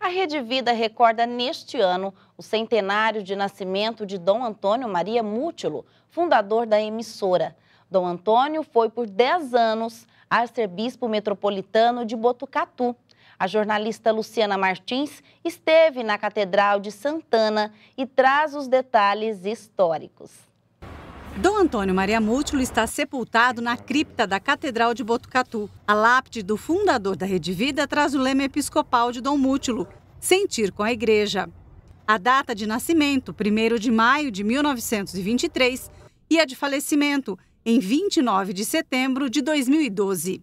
a Rede Vida recorda neste ano o centenário de nascimento de Dom Antônio Maria Mútilo, fundador da emissora. Dom Antônio foi por 10 anos arcebispo metropolitano de Botucatu. A jornalista Luciana Martins esteve na Catedral de Santana e traz os detalhes históricos. Dom Antônio Maria Múltiplo está sepultado na cripta da Catedral de Botucatu. A lápide do fundador da Rede Vida traz o lema episcopal de Dom Múltiplo, sentir com a igreja. A data de nascimento, 1 de maio de 1923, e a de falecimento, em 29 de setembro de 2012.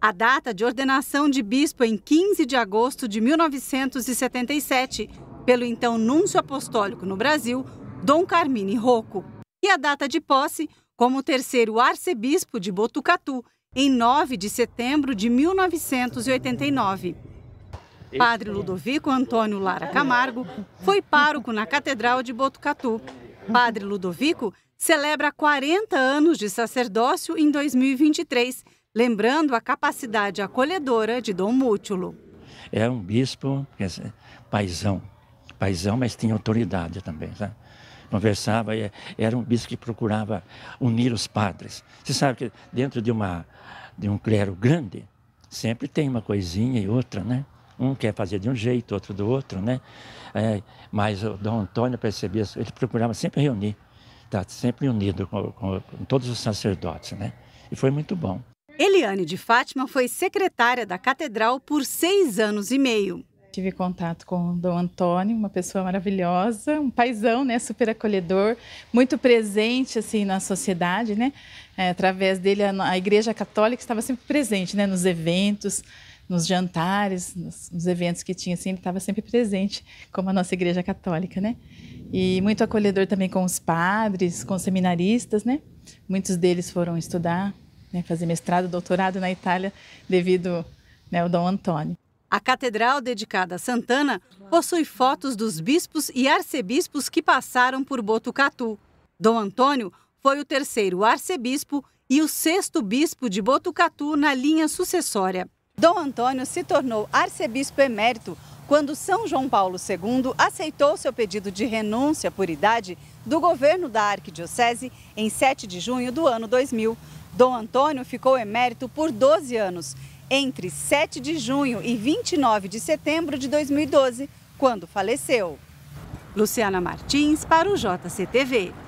A data de ordenação de bispo em 15 de agosto de 1977, pelo então núncio apostólico no Brasil, Dom Carmine Rocco e a data de posse como terceiro arcebispo de Botucatu, em 9 de setembro de 1989. Padre Ludovico Antônio Lara Camargo foi pároco na Catedral de Botucatu. Padre Ludovico celebra 40 anos de sacerdócio em 2023, lembrando a capacidade acolhedora de Dom Mútulo. É um bispo, quer dizer, paisão, paisão, mas tem autoridade também. Sabe? conversava, era um bispo que procurava unir os padres. Você sabe que dentro de, uma, de um clero grande, sempre tem uma coisinha e outra, né? Um quer fazer de um jeito, outro do outro, né? É, mas o Dom Antônio percebia, ele procurava sempre reunir, tá sempre unido com, com, com todos os sacerdotes, né? E foi muito bom. Eliane de Fátima foi secretária da catedral por seis anos e meio tive contato com o Dom Antônio, uma pessoa maravilhosa, um paizão, né, super acolhedor, muito presente assim na sociedade, né? É, através dele a, a, Igreja Católica estava sempre presente, né, nos eventos, nos jantares, nos, nos eventos que tinha assim, ele estava sempre presente, como a nossa Igreja Católica, né? E muito acolhedor também com os padres, com os seminaristas, né? Muitos deles foram estudar, né, fazer mestrado, doutorado na Itália devido né, ao Dom Antônio. A catedral dedicada a Santana possui fotos dos bispos e arcebispos que passaram por Botucatu. Dom Antônio foi o terceiro arcebispo e o sexto bispo de Botucatu na linha sucessória. Dom Antônio se tornou arcebispo emérito quando São João Paulo II aceitou seu pedido de renúncia por idade do governo da arquidiocese em 7 de junho do ano 2000. Dom Antônio ficou emérito por 12 anos entre 7 de junho e 29 de setembro de 2012, quando faleceu. Luciana Martins para o JCTV.